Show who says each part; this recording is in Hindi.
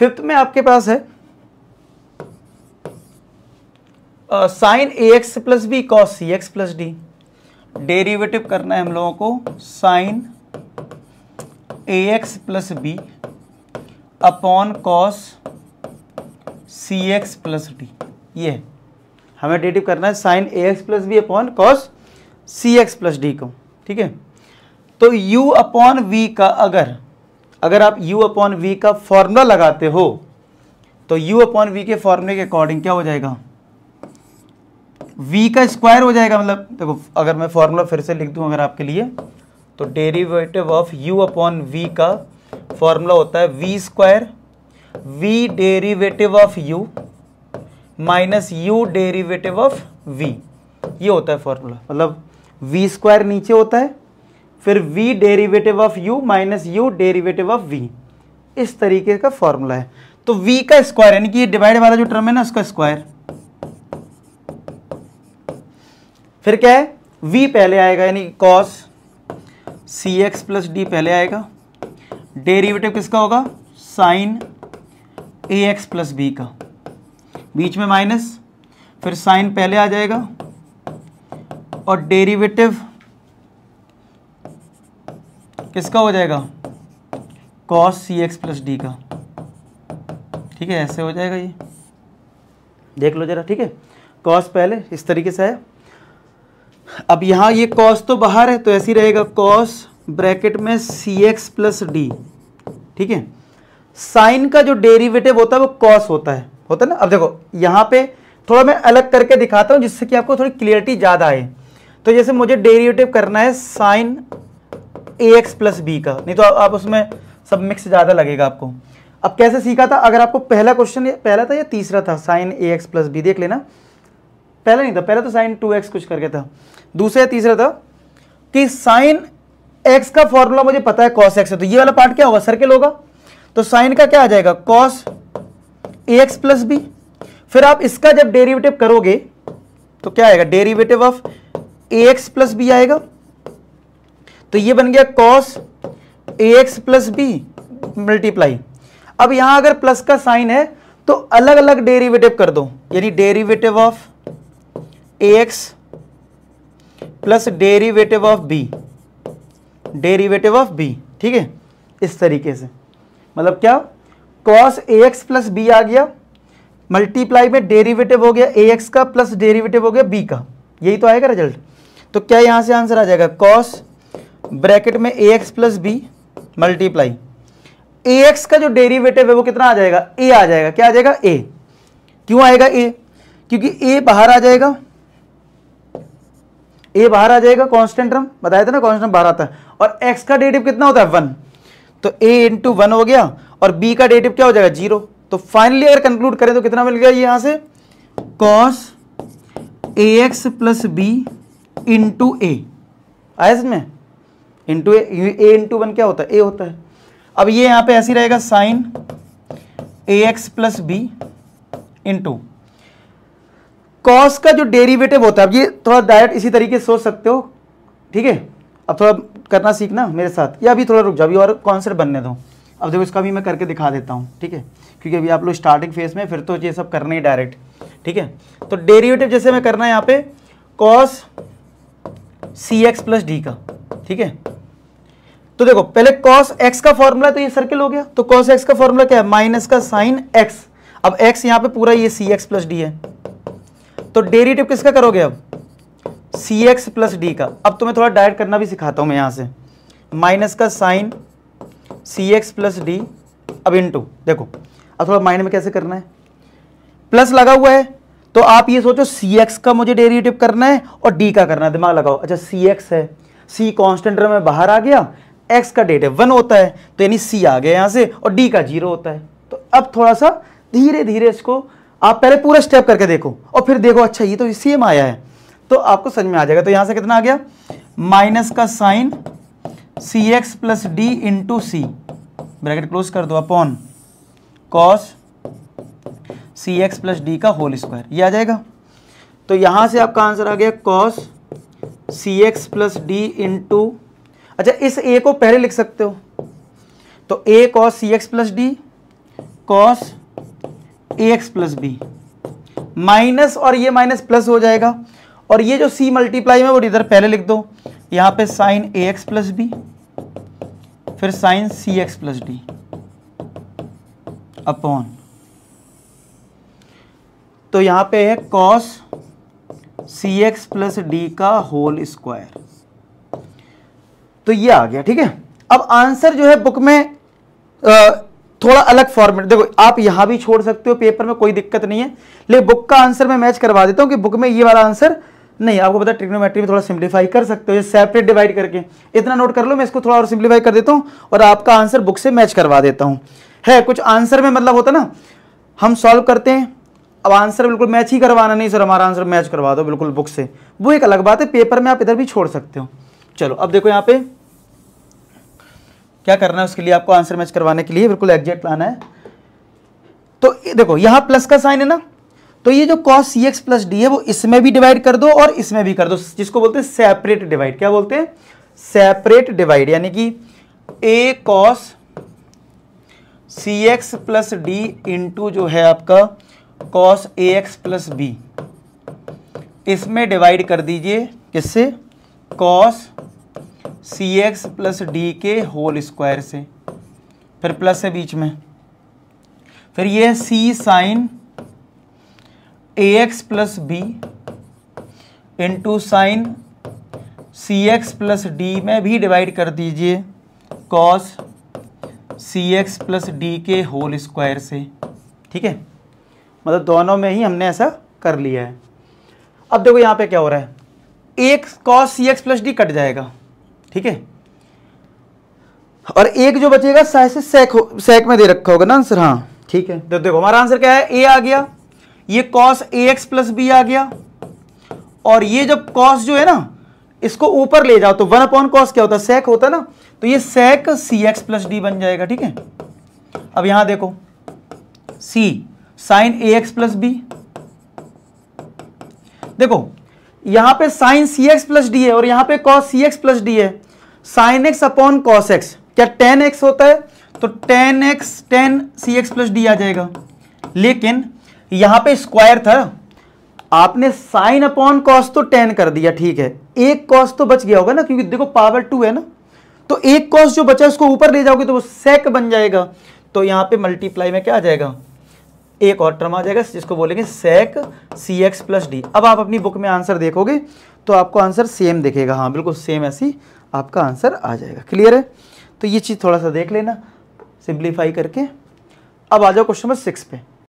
Speaker 1: फिफ्थ में आपके पास है sine a x plus b cos c x plus d derivative करना है हम लोगों को sine a x plus b upon cos c x plus d ये हमें डेटिव करना है sine a x plus b upon cos c x plus d को ठीक है तो u अपॉन वी का अगर अगर आप u अपॉन वी का फॉर्मूला लगाते हो तो u अपॉन वी के फॉर्मूले के अकॉर्डिंग क्या हो जाएगा v का स्क्वायर हो जाएगा मतलब देखो अगर मैं फॉर्मूला फिर से लिख दूं अगर आपके लिए तो derivative of u upon v का फॉर्मूला होता है v square v derivative of u minus u derivative of v ये होता है फॉर्मूला मतलब वी स्क्वायर नीचे होता है फिर v derivative of u minus u derivative of v इस तरीके का फॉर्मूला है तो v का स्क्वायर यानी कि ये डिवाइड वाला जो टर्म है ना उसका स्क्वायर फिर क्या है v पहले आएगा यानी cos c x plus d पहले आएगा डेरिवेटिव किसका होगा sine a x plus b का बीच में माइनस फिर साइन पहले आ जाएगा और डेरिवेटिव किसका हो जाएगा cos c x plus d का ठीक है ऐसे हो जाएगा ये देख लो ज़रा ठीक है कॉस पहले इस तरीके से आया अब यहां ये कॉस तो बाहर है तो ऐसी रहेगा कॉस ब्रैकेट में सी एक्स प्लस डी ठीक है साइन का जो डेरिवेटिव होता है वो कॉस होता है होता है ना अब देखो यहां पे थोड़ा मैं अलग करके दिखाता हूं जिससे कि आपको थोड़ी क्लियरिटी ज़्यादा आए तो जैसे मुझे डेरिवेटिव करना है sine a x plus b का नहीं तो आप उसमें सब मिक्स ज़्यादा लगेगा आपको अब कैसे सीखा था अगर आपको पहला क्वेश्चन पहला था या तीसरा था sine a x plus b देख लेना पहला नहीं था पहला तो साइन टू एक्स कुछ करके था दूसरा तीसरा था कि साइन एक्स का फॉर्मूला मुझे पता है कॉस एक्स है तो ये वाला पार्ट क्या होगा सर्किल होगा तो साइन का क्या आ जाएगा cos a x plus b फिर आप इसका जब डेरिवेटिव करोगे तो क्या आएगा derivative of a x plus b आएगा तो ये बन गया cos a x plus b multiply अब यहां अगर प्लस का साइन है तो अलग अलग डेरिवेटिव कर दो यानी derivative of a x plus derivative of b derivative of b ठीक है इस तरीके से मतलब क्या cos a x plus b आ गया मल्टीप्लाई में डेरिवेटिव हो गया ए एक्स का प्लस डेरिवेटिव हो गया बी का यही तो आएगा रिजल्ट तो क्या यहां से आंसर आ जाएगा कॉस ब्रैकेट में a x plus b multiply a x का जो डेरिवेटिव है वो कितना आ जाएगा ए आ जाएगा क्या आ जाएगा ए क्यों आएगा ए क्योंकि ए बाहर आ जाएगा ए बाहर आ जाएगा कांस्टेंट टर्म बताया था ना कांस्टेंट बाहर आता है और एक्स का डेटिव कितना होता है वन तो ए इंटू वन हो गया और बी का डेटिव क्या हो जाएगा जीरो तो फाइनली अगर कंक्लूड करें तो कितना मिल गया ये यहां से cos a x plus b into a आया इसमें into a a into one क्या होता है ए होता है अब ये यहाँ पे ऐसी रहेगा sine a x plus b into cos का जो डेरिवेटिव होता है अब ये थोड़ा डायरेक्ट इसी तरीके से सोच सकते हो ठीक है अब थोड़ा करना सीखना मेरे साथ या अभी थोड़ा रुक जाओ अभी और कॉन्सेप्ट बनने दो अब देखो इसका भी मैं करके दिखा देता हूँ ठीक है क्योंकि अभी आप लोग स्टार्टिंग फेज में फिर तो ये सब करना ही डायरेक्ट ठीक है तो डेरिवेटिव जैसे मैं करना है यहाँ पे cos c x plus d का ठीक है तो देखो पहले कॉस एक्स का फॉर्मूला तो ये सर्किल हो गया तो कॉस एक्स का फॉर्मूला क्या है माइनस का साइन एक्स अब एक्स यहां पे पूरा ये सी एक्स प्लस डी है तो डेरिवेटिव किसका करोगे अब सी एक्स प्लस डी का अब तुम्हें थोड़ा डायरेक्ट करना भी सिखाता हूं मैं यहां से माइनस का sine c x plus d अब इंटू देखो अब थोड़ा माइंड में कैसे करना है प्लस लगा हुआ है तो आप ये सोचो सी एक्स का मुझे डेरिवेटिव करना है और डी का करना है दिमाग लगाओ अच्छा सी एक्स है सी कॉन्स्टेंट में बाहर आ गया एक्स का डेटिव वन होता है तो यानी सी आ गया यहाँ से और डी का जीरो होता है तो अब थोड़ा सा धीरे धीरे इसको आप पहले पूरा स्टेप करके देखो और फिर देखो अच्छा ये तो सेम आया है तो आपको समझ में आ जाएगा तो यहाँ से कितना आ गया माइनस का sine c x plus d into c bracket close कर दो upon cos c x plus d का होल स्क्वायर ये आ जाएगा तो यहाँ से आपका आंसर आ गया cos c x plus d two अच्छा इस ए को पहले लिख सकते हो तो a cos c x plus d cos a x plus b minus और ये माइनस प्लस हो जाएगा और ये जो सी मल्टीप्लाई में वो इधर पहले लिख दो यहाँ पे sine a x plus b फिर sine c x plus d upon तो यहाँ पे है cos c x plus d का होल स्क्वायर तो ये आ गया ठीक है अब आंसर जो है बुक में आ, थोड़ा अलग फॉर्मेट देखो आप यहां भी छोड़ सकते हो पेपर में कोई दिक्कत नहीं है ले बुक का आंसर मैं मैच करवा देता हूं कि बुक में ये वाला आंसर नहीं आपको पता ट्रिग्नोमेट्री में थोड़ा सिंप्लीफाई कर सकते हो ये सेपरेट डिवाइड करके इतना नोट कर लो मैं इसको थोड़ा और सिंप्लीफाई कर देता हूं और आपका आंसर बुक से मैच करवा देता हूं है कुछ आंसर में मतलब होता ना हम सॉल्व करते हैं अब आंसर बिल्कुल मैच ही करवाना नहीं सर हमारा आंसर मैच करवा दो बिल्कुल बुक से वो एक अलग बात है पेपर में आप इधर भी छोड़ सकते हो चलो अब देखो यहाँ पे क्या करना है उसके लिए आपको आंसर मैच करवाने के लिए बिल्कुल एग्जैक्ट लाना है तो देखो यहाँ प्लस का साइन है ना तो ये जो cos c x plus d है वो इसमें भी डिवाइड कर दो और इसमें भी कर दो जिसको बोलते हैं सेपरेट डिवाइड क्या बोलते हैं सेपरेट डिवाइड यानी कि a cos c x plus d into जो है आपका cos a x plus b इसमें डिवाइड कर दीजिए किससे cos c x plus d के होल स्क्वायर से फिर प्लस है बीच में फिर ये c sine a x plus b into sine c x plus d में भी डिवाइड कर दीजिए cos c x plus d के होल स्क्वायर से ठीक है मतलब दोनों में ही हमने ऐसा कर लिया है अब देखो यहाँ पे क्या हो रहा है एक cos c x plus d cut जाएगा ठीक है और एक जो बचेगा से सेक सेक में दे रखा होगा ना आंसर हाँ ठीक है तो देखो हमारा आंसर क्या है ए आ गया ये cos a x plus b आ गया और ये जब कॉस जो है ना इसको ऊपर ले जाओ तो वन अपॉन कॉस क्या होता है सेक होता है ना तो ये sec c x plus d बन जाएगा ठीक है अब यहां देखो c sine a x plus b देखो यहां पे sine c x plus d है और यहां पे cos c x plus d है sine x upon cos x क्या टेन एक्स होता है तो tan x tan c x plus d आ जाएगा लेकिन यहां पे स्क्वायर था आपने साइन अपॉन कॉस तो टेन कर दिया ठीक है एक कॉस तो बच गया होगा ना क्योंकि देखो पावर टू है ना तो एक कॉस जो बचा उसको ऊपर ले जाओगे तो वो सेक बन जाएगा तो यहां पे मल्टीप्लाई में क्या आ जाएगा एक और टर्म आ जाएगा जिसको बोलेंगे sec c x plus d अब आप अपनी बुक में आंसर देखोगे तो आपको आंसर सेम दिखेगा हाँ बिल्कुल सेम ऐसी आपका आंसर आ जाएगा क्लियर है तो ये चीज़ थोड़ा सा देख लेना सिंप्लीफाई करके अब आ जाओ क्वेश्चन नंबर सिक्स पे